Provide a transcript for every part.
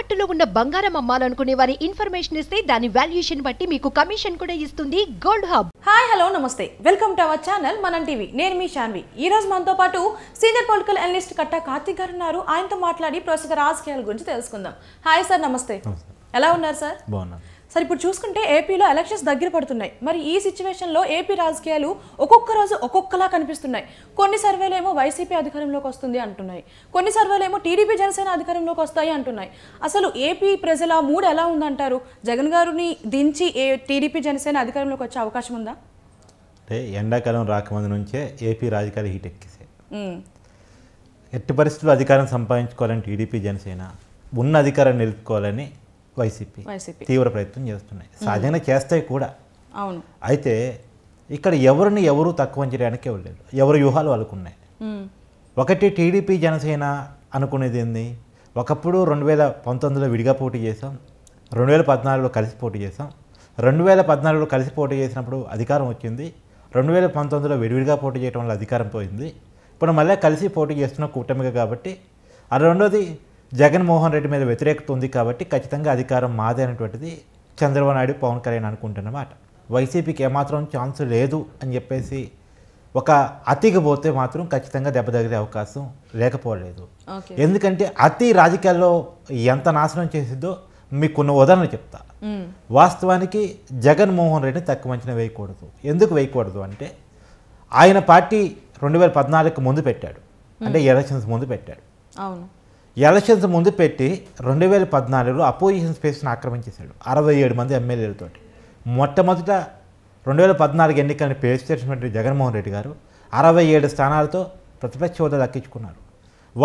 తాకట్టులో ఉన్న బంగారం అమ్మాలనుకునే వారి ఇన్ఫర్మేషన్ ఇస్తే దాని వాల్యుయేషన్ బట్టి మీకు కమిషన్ కూడా ఇస్తుంది గోల్డ్ హబ్ హాయ్ హలో నమస్తే welcome to our channel Manam TV నేను మీ శాన్వి ఈ రోజు మనతో పాటు సీనియర్ పొలిటికల్ అనలిస్ట్ కట్ట కార్తిక్ గారు ఉన్నారు ఆయనతో మాట్లాడి ప్రస్తుత రాజకీయాల గురించి తెలుసుకుందాం హాయ్ సార్ నమస్తే ఎలా ఉన్నారు సార్ బాగున్నారు సరే ఇప్పుడు చూసుకుంటే ఏపీలో ఎలక్షన్స్ దగ్గర పడుతున్నాయి మరి ఈ సిచ్యువేషన్లో ఏపీ రాజకీయాలు ఒక్కొక్క రోజు ఒక్కొక్కలా కనిపిస్తున్నాయి కొన్ని సర్వేలేమో వైసీపీ అధికారంలోకి వస్తుంది అంటున్నాయి కొన్ని సర్వేలేమో టీడీపీ జనసేన అధికారంలోకి వస్తాయి అంటున్నాయి అసలు ఏపీ ప్రజల మూడు ఎలా ఉందంటారు జగన్ గారిని దించి ఏ టీడీపీ జనసేన అధికారంలోకి వచ్చే అవకాశం ఉందా అంటే ఎండాకాలం రాకముందు నుంచే ఏపీ రాజకీయాలు హీట్ ఎక్కిసే ఎట్టి పరిస్థితుల్లో అధికారం సంపాదించుకోవాలని టీడీపీ జనసేన ఉన్న అధికారం నిలుపుకోవాలని వైసీపీ తీవ్ర ప్రయత్నం చేస్తున్నాయి సహజంగా చేస్తాయి కూడా అవును అయితే ఇక్కడ ఎవరిని ఎవరు తక్కువ చేయడానికి వెళ్ళలేదు ఎవరు వ్యూహాలు వాళ్ళకున్నాయి ఒకటి టీడీపీ జనసేన అనుకునేది ఏంది ఒకప్పుడు రెండు వేల పంతొమ్మిదిలో విడిగా పోటీ చేసాం రెండు వేల పద్నాలుగులో కలిసి పోటీ చేసాం రెండు వేల పద్నాలుగులో కలిసి పోటీ చేసినప్పుడు అధికారం వచ్చింది రెండు వేల పంతొమ్మిదిలో విడివిడిగా పోటీ చేయడం వల్ల అధికారం పోయింది ఇప్పుడు మళ్ళీ కలిసి పోటీ చేస్తున్న కూటమిగా కాబట్టి అది రెండోది జగన్మోహన్ రెడ్డి మీద వ్యతిరేకత ఉంది కాబట్టి ఖచ్చితంగా అధికారం మాదే అనేటువంటిది చంద్రబాబు నాయుడు పవన్ కళ్యాణ్ అనుకుంటున్నమాట వైసీపీకి ఏమాత్రం ఛాన్స్ లేదు అని చెప్పేసి ఒక అతికి పోతే మాత్రం ఖచ్చితంగా దెబ్బ తగిలే అవకాశం లేకపోలేదు ఎందుకంటే అతి రాజకీయాల్లో ఎంత నాశనం చేసిందో మీకున్న ఉదాహరణ చెప్తా వాస్తవానికి జగన్మోహన్ రెడ్డిని తక్కువ మంచిన వేయకూడదు ఎందుకు వేయకూడదు అంటే ఆయన పార్టీ రెండు వేల పద్నాలుగుకి ముందు పెట్టాడు అంటే ఎలక్షన్స్ ముందు పెట్టాడు ఎలక్షన్స్ ముందు పెట్టి రెండు వేల పద్నాలుగులో అపోజిషన్ స్పేస్ని ఆక్రమించేశాడు అరవై ఏడు మంది ఎమ్మెల్యేలతో మొట్టమొదట రెండు వేల పద్నాలుగు ఎన్నికలను పేరు చేసినటువంటి జగన్మోహన్ రెడ్డి గారు అరవై ఏడు స్థానాలతో ప్రతిపక్ష హోదా దక్కించుకున్నారు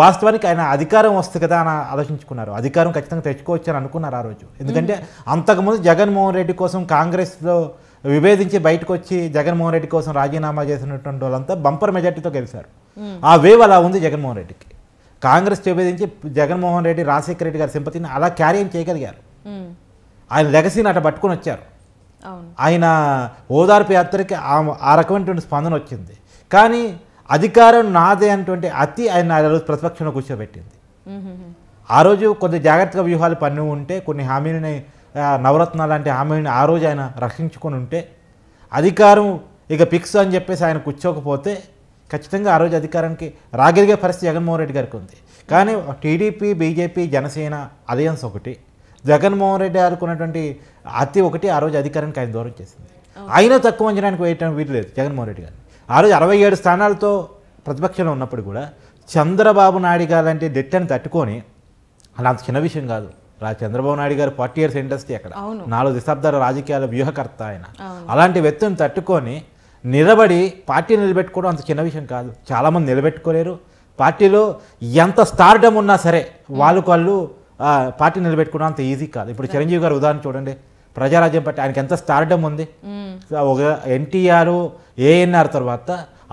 వాస్తవానికి ఆయన అధికారం వస్తుంది కదా అని ఆలోచించుకున్నారు అధికారం ఖచ్చితంగా తెచ్చుకోవచ్చు అని అనుకున్నారు ఆ రోజు ఎందుకంటే అంతకుముందు జగన్మోహన్ రెడ్డి కోసం కాంగ్రెస్లో విభేదించి బయటకు వచ్చి జగన్మోహన్ రెడ్డి కోసం రాజీనామా చేసినటువంటి వాళ్ళంతా బంపర్ మెజార్టీతో గెలిచారు ఆ వేవ్ అలా ఉంది జగన్మోహన్ రెడ్డికి కాంగ్రెస్ విభేదించి జగన్మోహన్ రెడ్డి రాజశేఖర రెడ్డి గారి సింపతిని అలా క్యారీ చేయగలిగారు ఆయన లెగసీని అట పట్టుకుని వచ్చారు ఆయన ఓదార్పు యాత్రకి ఆ రకమైనటువంటి స్పందన వచ్చింది కానీ అధికారం నాదే అనేటువంటి అతి ఆయన రోజు ప్రతిపక్షంలో కూర్చోబెట్టింది ఆ రోజు కొద్ది జాగ్రత్తగా వ్యూహాలు పన్ను ఉంటే కొన్ని హామీలని నవరత్న లాంటి హామీని ఆ రోజు ఆయన రక్షించుకొని ఉంటే అధికారం ఇక ఫిక్స్ అని చెప్పేసి ఆయన కూర్చోకపోతే ఖచ్చితంగా ఆ రోజు అధికారానికి రాగిరిగే పరిస్థితి జగన్మోహన్ రెడ్డి గారికి ఉంది కానీ టీడీపీ బీజేపీ జనసేన అలయన్స్ ఒకటి జగన్మోహన్ రెడ్డి గారికి ఉన్నటువంటి అతి ఒకటి ఆ రోజు అధికారానికి ఆయన దూరం చేసింది అయినా తక్కువ అంచడానికి వేయటం వీలు లేదు జగన్మోహన్ రెడ్డి గారు ఆ రోజు అరవై ఏడు స్థానాలతో ప్రతిపక్షంలో ఉన్నప్పుడు కూడా చంద్రబాబు నాయుడు గారు అంటే డెట్టని తట్టుకొని అలా అంత చిన్న విషయం కాదు రా చంద్రబాబు నాయుడు గారు ఫార్టీ ఇయర్స్ ఇండస్ట్రీ అక్కడ నాలుగు దశాబ్దాల రాజకీయాల వ్యూహకర్త ఆయన అలాంటి వ్యక్తిని తట్టుకొని నిలబడి పార్టీ నిలబెట్టుకోవడం అంత చిన్న విషయం కాదు చాలామంది నిలబెట్టుకోలేరు పార్టీలో ఎంత స్టార్డం ఉన్నా సరే వాళ్ళకు వాళ్ళు పార్టీ నిలబెట్టుకోవడం అంత ఈజీ కాదు ఇప్పుడు చిరంజీవి గారు ఉదాహరణ చూడండి ప్రజారాజ్యం పార్టీ ఆయనకి ఎంత స్టార్డం ఉంది ఒక ఎన్టీఆర్ ఏఎన్ఆర్ తర్వాత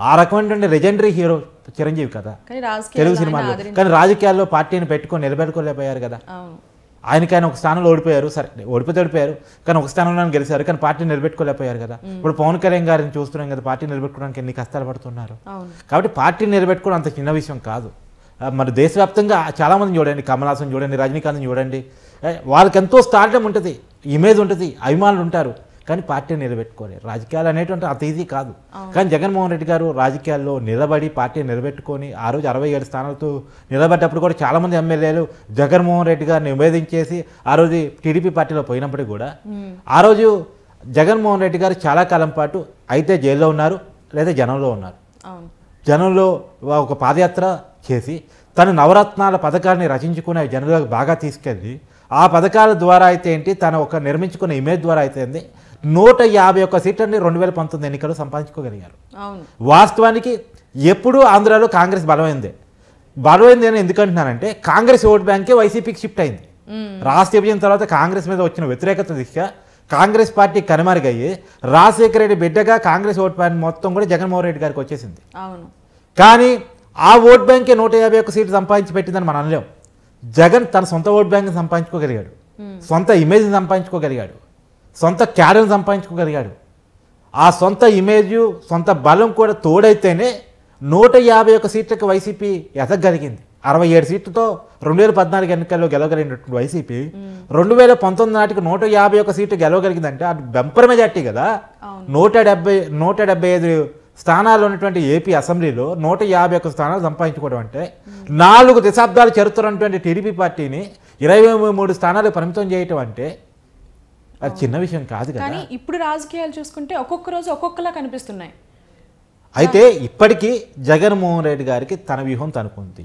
ఆ రకమైనటువంటి లెజెండరీ హీరో చిరంజీవి కదా తెలుగు సినిమాలో కానీ రాజకీయాల్లో పార్టీని పెట్టుకొని నిలబెట్టుకోలేకపోయారు కదా ఆయనకైనా ఒక స్థానంలో ఓడిపోయారు సరే ఓడిపోతే ఓడిపోయారు కానీ ఒక స్థానంలో గెలిచారు కానీ పార్టీ నిలబెట్టుకోలేకపోయారు కదా ఇప్పుడు పవన్ కళ్యాణ్ గారిని చూస్తున్నాం కదా పార్టీ నిలబెట్టుకోవడానికి ఎన్ని కష్టాలు పడుతున్నారు కాబట్టి పార్టీ నిలబెట్టుకోవడం అంత చిన్న విషయం కాదు మరి దేశవ్యాప్తంగా చాలామంది చూడండి కమలాసన్ చూడండి రజనీకాంత్ని చూడండి వాళ్ళకి ఎంతో స్టార్టం ఉంటుంది ఇమేజ్ ఉంటుంది అభిమానులు ఉంటారు కానీ పార్టీ నిలబెట్టుకోలేదు రాజకీయాలు అనేటువంటి అంత ఈజీ కాదు కానీ జగన్మోహన్ రెడ్డి గారు రాజకీయాల్లో నిలబడి పార్టీ నిలబెట్టుకొని ఆ రోజు అరవై ఏడు స్థానాలతో నిలబడ్డప్పుడు కూడా చాలామంది ఎమ్మెల్యేలు జగన్మోహన్ రెడ్డి గారిని నివేదించేసి ఆ రోజు టీడీపీ పార్టీలో పోయినప్పటికీ కూడా ఆ రోజు జగన్మోహన్ రెడ్డి గారు చాలా కాలం పాటు అయితే జైల్లో ఉన్నారు లేదా జనంలో ఉన్నారు జనంలో ఒక పాదయాత్ర చేసి తను నవరత్నాల పథకాన్ని రచించుకునే జనంలోకి బాగా తీసుకెళ్ళి ఆ పథకాల ద్వారా అయితే ఏంటి తను ఒక నిర్మించుకున్న ఇమేజ్ ద్వారా అయితే నూట యాభై ఒక్క సీట్లని రెండు వేల పంతొమ్మిది ఎన్నికల్లో సంపాదించుకోగలిగారు వాస్తవానికి ఎప్పుడూ ఆంధ్రాలో కాంగ్రెస్ బలమైంది బలమైంది అని అంటున్నానంటే కాంగ్రెస్ ఓటు బ్యాంకే వైసీపీకి షిఫ్ట్ అయింది రాష్ట్ర విభజన తర్వాత కాంగ్రెస్ మీద వచ్చిన వ్యతిరేకత దిశగా కాంగ్రెస్ పార్టీ కనుమరుగయ్యి రాజశేఖర రెడ్డి బిడ్డగా కాంగ్రెస్ ఓటు బ్యాంక్ మొత్తం కూడా జగన్మోహన్ రెడ్డి గారికి వచ్చేసింది కానీ ఆ ఓట్ బ్యాంకే నూట యాభై ఒక్క సీట్లు సంపాదించి పెట్టిందని మనం అనలేం జగన్ తన సొంత ఓట్ బ్యాంక్ సంపాదించుకోగలిగాడు సొంత ఇమేజ్ని సంపాదించుకోగలిగాడు సొంత క్యారియర్ సంపాదించుకోగలిగాడు ఆ సొంత ఇమేజు సొంత బలం కూడా తోడైతేనే నూట యాభై ఒక్క సీట్లకు వైసీపీ ఎదగలిగింది అరవై ఏడు సీట్లతో రెండు వేల పద్నాలుగు ఎన్నికల్లో గెలవగలిగినటువంటి వైసీపీ రెండు వేల పంతొమ్మిది నాటికి నూట యాభై ఒక సీట్లు గెలవగలిగిందంటే అది బెంపర్ మెజార్టీ కదా నూట డెబ్బై నూట డెబ్బై ఐదు స్థానాలు ఉన్నటువంటి ఏపీ అసెంబ్లీలో నూట యాభై ఒక్క స్థానాలు సంపాదించుకోవడం అంటే నాలుగు దశాబ్దాలు ఉన్నటువంటి టీడీపీ పార్టీని ఇరవై మూడు స్థానాలు పరిమితం చేయటం అంటే అది చిన్న విషయం కాదు కానీ ఇప్పుడు రాజకీయాలు చూసుకుంటే ఒక్కొక్క రోజు ఒక్కొక్కలా కనిపిస్తున్నాయి అయితే ఇప్పటికీ జగన్మోహన్ రెడ్డి గారికి తన వ్యూహం తనుకుంది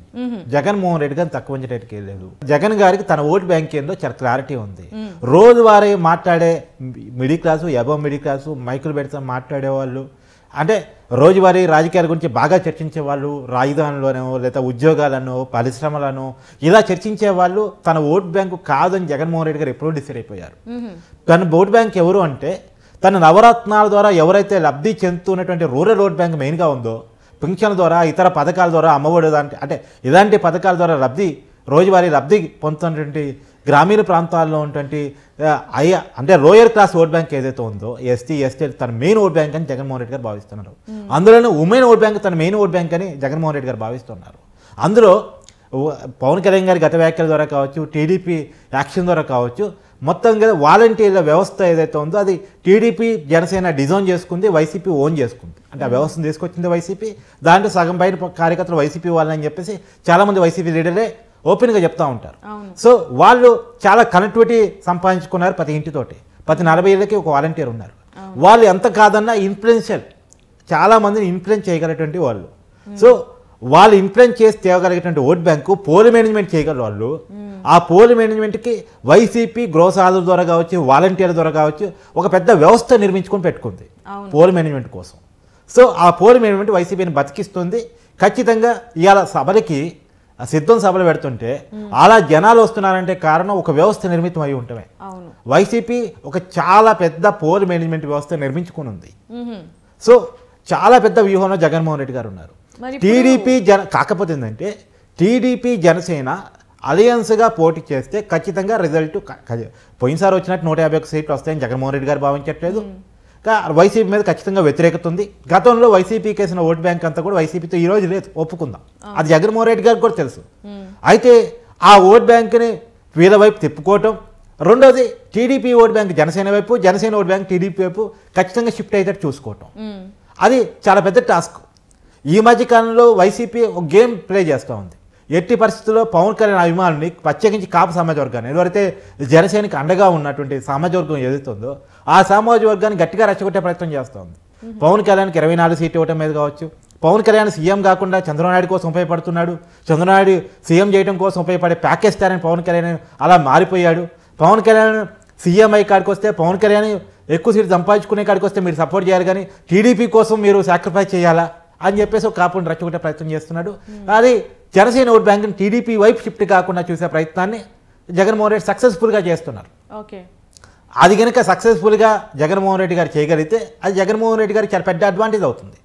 జగన్మోహన్ రెడ్డి గారిని తక్కువ చేయడానికి లేదు జగన్ గారికి తన ఓటు బ్యాంక్ ఏందో చాలా క్లారిటీ ఉంది రోజువారీ మాట్లాడే middle class above middle class మైకులు పెడతాం మాట్లాడేవాళ్ళు అంటే రోజువారీ రాజకీయాల గురించి బాగా చర్చించే వాళ్ళు రాజధానిలోనో లేదా ఉద్యోగాలను పరిశ్రమలను ఇలా చర్చించే వాళ్ళు తన ఓట్ బ్యాంకు కాదని జగన్మోహన్ రెడ్డి గారు ఎప్పుడూ డిసైడ్ అయిపోయారు కానీ ఓట్ బ్యాంక్ ఎవరు అంటే తన నవరత్నాల ద్వారా ఎవరైతే లబ్ధి చెందుతున్నటువంటి రూరల్ ఓట్ బ్యాంక్ మెయిన్గా ఉందో పింఛన్ ద్వారా ఇతర పథకాల ద్వారా అమ్మఒడి అంటే ఇలాంటి పథకాల ద్వారా లబ్ధి రోజువారీ లబ్ధి పొందుతున్నటువంటి గ్రామీణ ప్రాంతాల్లో ఉన్నటువంటి అయ్య అంటే లోయర్ క్లాస్ ఓట్ బ్యాంక్ ఏదైతే ఉందో ఎస్టీ ఎస్టీ తన మెయిన్ ఓట్ బ్యాంక్ అని జగన్మోహన్ రెడ్డి గారు భావిస్తున్నారు అందులోనే ఉమెన్ ఓట్ బ్యాంక్ తన మెయిన్ ఓట్ బ్యాంక్ అని జగన్మోహన్ రెడ్డి గారు భావిస్తున్నారు అందులో పవన్ కళ్యాణ్ గారి గత వ్యాఖ్యల ద్వారా కావచ్చు టీడీపీ యాక్షన్ ద్వారా కావచ్చు మొత్తం కదా వాలంటీర్ల వ్యవస్థ ఏదైతే ఉందో అది టీడీపీ జనసేన డిజైన్ చేసుకుంది వైసీపీ ఓన్ చేసుకుంది అంటే ఆ వ్యవస్థను తీసుకొచ్చింది వైసీపీ దాంట్లో సగం పైన కార్యకర్తలు వైసీపీ వాళ్ళని చెప్పేసి చాలామంది వైసీపీ లీడరే ఓపెన్గా చెప్తూ ఉంటారు సో వాళ్ళు చాలా కనెక్టివిటీ సంపాదించుకున్నారు ప్రతి ఇంటితోటి ప్రతి నలభై ఏళ్ళకి ఒక వాలంటీర్ ఉన్నారు వాళ్ళు ఎంత కాదన్నా ఇన్ఫ్లుయెన్షియల్ చాలామందిని ఇన్ఫ్లుయెన్స్ చేయగలటువంటి వాళ్ళు సో వాళ్ళు ఇన్ఫ్లుయెన్స్ చేసి తేవగలిగేటువంటి ఓట్ బ్యాంకు పోల్ మేనేజ్మెంట్ చేయగలరు వాళ్ళు ఆ పోల్ మేనేజ్మెంట్కి వైసీపీ గ్రోస్ సాధన ద్వారా కావచ్చు వాలంటీర్ ద్వారా కావచ్చు ఒక పెద్ద వ్యవస్థ నిర్మించుకొని పెట్టుకుంది పోల్ మేనేజ్మెంట్ కోసం సో ఆ పోల్ మేనేజ్మెంట్ వైసీపీని బతికిస్తుంది ఖచ్చితంగా ఇవాళ సభలకి సిద్ధం సభలు పెడుతుంటే అలా జనాలు వస్తున్నారంటే కారణం ఒక వ్యవస్థ నిర్మితం అయి ఉంటమే వైసీపీ ఒక చాలా పెద్ద పోల్ మేనేజ్మెంట్ వ్యవస్థ నిర్మించుకుని ఉంది సో చాలా పెద్ద వ్యూహంలో జగన్మోహన్ రెడ్డి గారు ఉన్నారు టీడీపీ జన కాకపోతే ఏంటంటే టీడీపీ జనసేన అలయన్స్గా పోటీ చేస్తే ఖచ్చితంగా రిజల్ట్ పోయినసారి వచ్చినట్టు నూట యాభై ఒక సీట్లు వస్తాయని జగన్మోహన్ రెడ్డి గారు భావించట్లేదు వైసీపీ మీద ఖచ్చితంగా వ్యతిరేకత ఉంది గతంలో వైసీపీకి వేసిన ఓట్ బ్యాంక్ అంతా కూడా వైసీపీతో ఈ రోజు లేదు ఒప్పుకుందాం అది జగన్మోహన్ రెడ్డి గారికి కూడా తెలుసు అయితే ఆ ఓట్ బ్యాంక్ని వీళ్ళ వైపు తిప్పుకోవటం రెండోది టీడీపీ ఓట్ బ్యాంక్ జనసేన వైపు జనసేన ఓట్ బ్యాంక్ టీడీపీ వైపు ఖచ్చితంగా షిఫ్ట్ అయ్యేటట్టు చూసుకోవటం అది చాలా పెద్ద టాస్క్ ఈ మధ్య కాలంలో వైసీపీ ఒక గేమ్ ప్లే చేస్తూ ఉంది ఎట్టి పరిస్థితుల్లో పవన్ కళ్యాణ్ అభిమానుని ప్రత్యేకించి కాపు సమాజ వర్గాన్ని ఎవరైతే జనసేనకి అండగా ఉన్నటువంటి సమాజ వర్గం ఏదైతుందో ఆ సామాజిక వర్గాన్ని గట్టిగా రెచ్చగొట్టే ప్రయత్నం చేస్తోంది పవన్ కళ్యాణ్కి ఇరవై నాలుగు సీట్లు ఇవ్వటం మీద కావచ్చు పవన్ కళ్యాణ్ సీఎం కాకుండా చంద్రనాయుడు కోసం ఉపయోగపడుతున్నాడు చంద్రనాయుడు సీఎం చేయడం కోసం ఉపయోగపడే ప్యాకేజ్ తారని పవన్ కళ్యాణ్ అలా మారిపోయాడు పవన్ కళ్యాణ్ సీఎం అయ్యి కాడికి వస్తే పవన్ కళ్యాణ్ ఎక్కువ సీట్లు సంపాదించుకునే కాడికి వస్తే మీరు సపోర్ట్ చేయాలి కానీ టీడీపీ కోసం మీరు సాక్రిఫైస్ చేయాలా అని చెప్పేసి ఒక కాపుని రచ్చగొట్టే ప్రయత్నం చేస్తున్నాడు hmm. అది జనసేన ఓట్ బ్యాంక్ని టీడీపీ వైపు షిఫ్ట్ కాకుండా చూసే ప్రయత్నాన్ని జగన్మోహన్ రెడ్డి సక్సెస్ఫుల్గా చేస్తున్నారు ఓకే అది కనుక సక్సెస్ఫుల్గా జగన్మోహన్ రెడ్డి గారు చేయగలిగితే అది జగన్మోహన్ రెడ్డి గారికి చాలా పెద్ద అడ్వాంటేజ్ అవుతుంది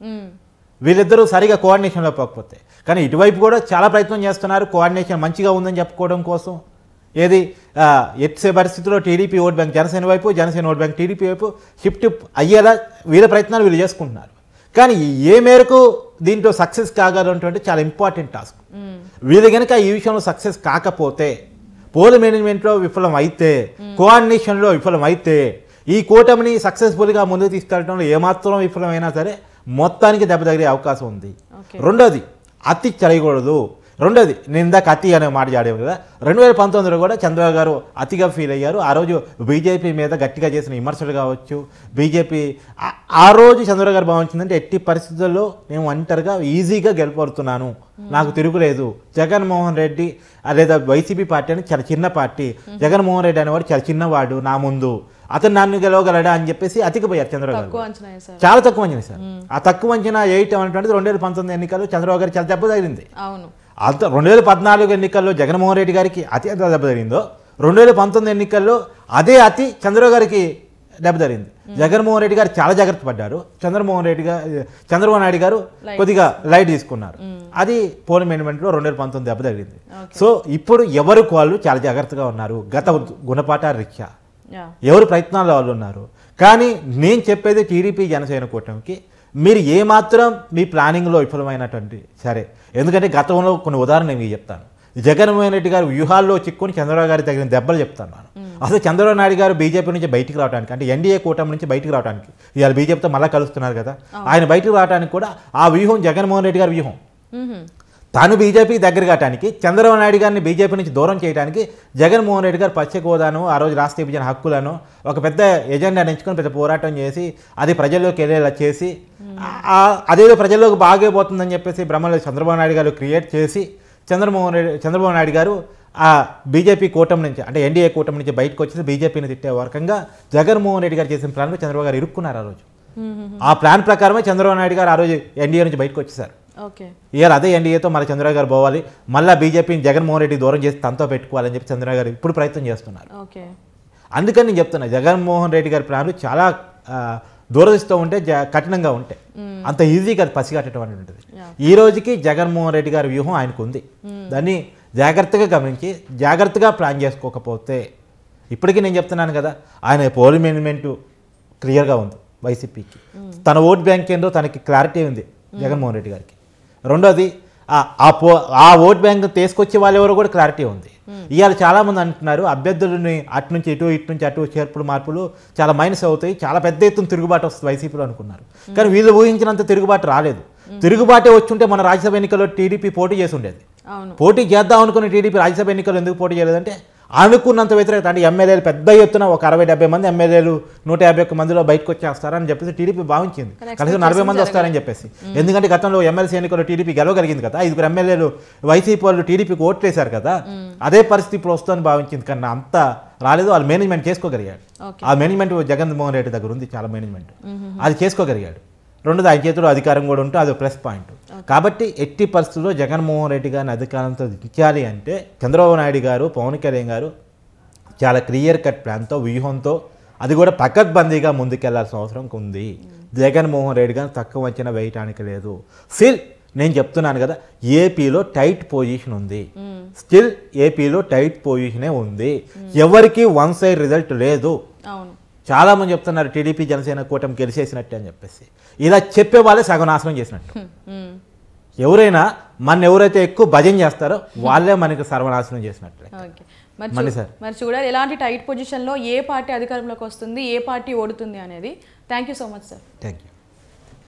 వీళ్ళిద్దరూ సరిగా కోఆర్డినేషన్లో పోకపోతే కానీ ఇటువైపు కూడా చాలా ప్రయత్నం చేస్తున్నారు కోఆర్డినేషన్ మంచిగా ఉందని చెప్పుకోవడం కోసం ఏది ఎత్సే పరిస్థితిలో టీడీపీ ఓట్ బ్యాంక్ జనసేన వైపు జనసేన ఓట్ బ్యాంక్ టీడీపీ వైపు షిఫ్ట్ అయ్యేలా వీళ్ళ ప్రయత్నాలు వీళ్ళు చేసుకుంటున్నారు కానీ ఏ మేరకు దీంట్లో సక్సెస్ కాగలటువంటి చాలా ఇంపార్టెంట్ టాస్క్ వీళ్ళు కనుక ఈ విషయంలో సక్సెస్ కాకపోతే పోల్ మేనేజ్మెంట్లో విఫలం అయితే కోఆర్డినేషన్లో విఫలం అయితే ఈ కూటమిని సక్సెస్ఫుల్గా ముందుకు తీసుకెళ్ళడంలో ఏమాత్రం విఫలమైనా సరే మొత్తానికి దెబ్బ తగిలే అవకాశం ఉంది రెండోది అతి చేయకూడదు రెండోది నేను ఇందాక అతి అనే మాట ఆడాము కదా రెండు వేల పంతొమ్మిదిలో కూడా చంద్రబాబు గారు అతిగా ఫీల్ అయ్యారు ఆ రోజు బీజేపీ మీద గట్టిగా చేసిన విమర్శలు కావచ్చు బీజేపీ ఆ రోజు చంద్రబాబు గారు భావించిందంటే ఎట్టి పరిస్థితుల్లో నేను ఒంటరిగా ఈజీగా గెలుపడుతున్నాను నాకు తిరుగులేదు జగన్మోహన్ రెడ్డి లేదా వైసీపీ పార్టీ అని చాలా చిన్న పార్టీ జగన్మోహన్ రెడ్డి అనేవాడు చాలా చిన్నవాడు నా ముందు అతను నన్ను గెలవగలడా అని చెప్పేసి అతికిపోయారు చంద్రబాబు చాలా తక్కువ అంచనా సార్ ఆ తక్కువ అంచనా వేయటం అనేటువంటిది రెండు వేల పంతొమ్మిది ఎన్నికలు చంద్రబాబు గారు చాలా దెబ్బ తగిలింది అవును అంత రెండు వేల పద్నాలుగు ఎన్నికల్లో జగన్మోహన్ రెడ్డి గారికి అతి ఎంత దెబ్బ జరిగిందో రెండు వేల పంతొమ్మిది ఎన్నికల్లో అదే అతి చంద్రబాబు గారికి దెబ్బ జరిగింది జగన్మోహన్ రెడ్డి గారు చాలా జాగ్రత్త పడ్డారు చంద్రమోహన్ రెడ్డి గారు చంద్రబాబు నాయుడు గారు కొద్దిగా లైట్ తీసుకున్నారు అది పోలింగ్ మేనేజ్మెంట్లో రెండు వేల పంతొమ్మిది దెబ్బ తగిలింది సో ఇప్పుడు ఎవరు వాళ్ళు చాలా జాగ్రత్తగా ఉన్నారు గత గుణపాఠ రిక్షా ఎవరు ప్రయత్నాల్లో వాళ్ళు ఉన్నారు కానీ నేను చెప్పేది టీడీపీ జనసేన కూటమికి మీరు ఏమాత్రం మీ ప్లానింగ్లో విఫలమైనటువంటి సరే ఎందుకంటే గతంలో కొన్ని ఉదాహరణ మీకు చెప్తాను జగన్మోహన్ రెడ్డి గారు వ్యూహాల్లో చిక్కుని చంద్రబాబు గారి తగిన దెబ్బలు చెప్తాను నేను అసలు చంద్రబాబు నాయుడు గారు బీజేపీ నుంచి బయటికి రావడానికి అంటే ఎన్డీఏ కూటమి నుంచి బయటికి రావడానికి ఇవాళ బీజేపీతో మళ్ళీ కలుస్తున్నారు కదా ఆయన బయటకు రావడానికి కూడా ఆ వ్యూహం జగన్మోహన్ రెడ్డి గారి వ్యూహం తాను బీజేపీకి దగ్గర కావడానికి చంద్రబాబు నాయుడు గారిని బీజేపీ నుంచి దూరం చేయడానికి జగన్మోహన్ రెడ్డి గారు పశ్చిమ హోదాను ఆ రోజు రాష్ట్ర విభజన హక్కులను ఒక పెద్ద ఎజెండా ఎంచుకొని పెద్ద పోరాటం చేసి అది ప్రజల్లోకి వెళ్ళేలా చేసి అదేదో ప్రజల్లోకి బాగైపోతుందని చెప్పేసి భ్రమలో చంద్రబాబు నాయుడు గారు క్రియేట్ చేసి చంద్రమోహన్ రెడ్డి చంద్రబాబు నాయుడు గారు ఆ బీజేపీ కూటమి నుంచి అంటే ఎన్డీఏ కూటమి నుంచి బయటకు వచ్చేసి బీజేపీని తిట్టే వర్గంగా జగన్మోహన్ రెడ్డి గారు చేసిన ప్లాన్లో చంద్రబాబు గారు ఇరుక్కున్నారు ఆ రోజు ఆ ప్లాన్ ప్రకారమే చంద్రబాబు నాయుడు గారు ఆ రోజు ఎన్డీఏ నుంచి బయటకు వచ్చేసారు ఇయర్ అదే ఎన్డీఏతో మరి చంద్రబాబు గారు పోవాలి మళ్ళీ బీజేపీని జగన్మోహన్ రెడ్డి దూరం చేసి తనతో పెట్టుకోవాలని చెప్పి చంద్రబాబు గారు ఇప్పుడు ప్రయత్నం చేస్తున్నారు అందుకని నేను చెప్తున్నా జగన్మోహన్ రెడ్డి గారి ప్లాన్లు చాలా దూరదిస్తూ ఉంటే కఠినంగా ఉంటాయి అంత ఈజీగా అది పసిగట్టడం అనేది ఉంటుంది ఈ రోజుకి జగన్మోహన్ రెడ్డి గారి వ్యూహం ఆయనకు ఉంది దాన్ని జాగ్రత్తగా గమనించి జాగ్రత్తగా ప్లాన్ చేసుకోకపోతే ఇప్పటికీ నేను చెప్తున్నాను కదా ఆయన పోల్ మేనేజ్మెంట్ క్లియర్గా ఉంది వైసీపీకి తన ఓట్ బ్యాంక్ ఏందో తనకి క్లారిటీ ఉంది జగన్మోహన్ రెడ్డి గారికి రెండోది ఆ పో ఆ ఓట్ బ్యాంక్ తీసుకొచ్చే వాళ్ళెవరు కూడా క్లారిటీ ఉంది hmm. ఇవాళ చాలామంది అంటున్నారు అభ్యర్థులని అటు నుంచి ఇటు ఇటు నుంచి అటు చేర్పులు మార్పులు చాలా మైనస్ అవుతాయి చాలా పెద్ద ఎత్తున తిరుగుబాటు వస్తుంది వైసీపీలో అనుకున్నారు hmm. కానీ వీళ్ళు ఊహించినంత తిరుగుబాటు రాలేదు hmm. తిరుగుబాటే వచ్చుంటే మన రాజ్యసభ ఎన్నికల్లో టీడీపీ పోటీ చేసి ఉండేది పోటీ చేద్దాం అనుకున్న టీడీపీ రాజ్యసభ ఎన్నికల్లో ఎందుకు పోటీ చేయలేదంటే అనుకున్నంత వ్యతిరేకత అంటే ఎమ్మెల్యేలు పెద్ద ఎత్తున ఒక అరవై డెబ్బై మంది ఎమ్మెల్యేలు నూట యాభై ఒక్క మందిలో బయటకు వచ్చేస్తారని చెప్పేసి టీడీపీ భావించింది కలిసి నలభై మంది వస్తారని చెప్పేసి ఎందుకంటే గతంలో ఎమ్మెల్సీ ఎన్నికల్లో టీడీపీ గెలవగలిగింది కదా ఐదుగురు ఎమ్మెల్యేలు వైసీపీ వాళ్ళు టీడీపీకి వేశారు కదా అదే పరిస్థితి ఇప్పుడు వస్తుందని భావించింది కానీ అంత రాలేదు వాళ్ళు మేనేజ్మెంట్ చేసుకోగలిగాడు ఆ మేనేజ్మెంట్ జగన్మోహన్ రెడ్డి దగ్గర ఉంది చాలా మేనేజ్మెంట్ అది చేసుకోగలిగాడు రెండోది ఆయన చేతిలో అధికారం కూడా ఉంటే అది ప్లస్ పాయింట్ కాబట్టి ఎట్టి పరిస్థితుల్లో జగన్మోహన్ రెడ్డి గారిని అధికారంతో దించాలి అంటే చంద్రబాబు నాయుడు గారు పవన్ కళ్యాణ్ గారు చాలా క్లియర్ కట్ ప్లాన్తో వ్యూహంతో అది కూడా పకడ్బందీగా ముందుకెళ్లాల్సిన అవసరం ఉంది జగన్మోహన్ రెడ్డి గారిని తక్కువ వచ్చిన వేయటానికి లేదు స్టిల్ నేను చెప్తున్నాను కదా ఏపీలో టైట్ పొజిషన్ ఉంది స్టిల్ ఏపీలో టైట్ పొజిషనే ఉంది ఎవరికి వన్ సైడ్ రిజల్ట్ లేదు చాలామంది చెప్తున్నారు టీడీపీ జనసేన కూటమి గెలిచేసినట్టే అని చెప్పేసి ఇలా చెప్పే వాళ్ళే సగనాశనం చేసినట్టు ఎవరైనా మన ఎవరైతే ఎక్కువ భజన చేస్తారో వాళ్ళే మనకి సర్వనాశనం చేసినట్టు మరి సార్ మరి చూడాలి ఎలాంటి టైట్ పొజిషన్లో ఏ పార్టీ అధికారంలోకి వస్తుంది ఏ పార్టీ ఓడుతుంది అనేది thank you so much sir thank you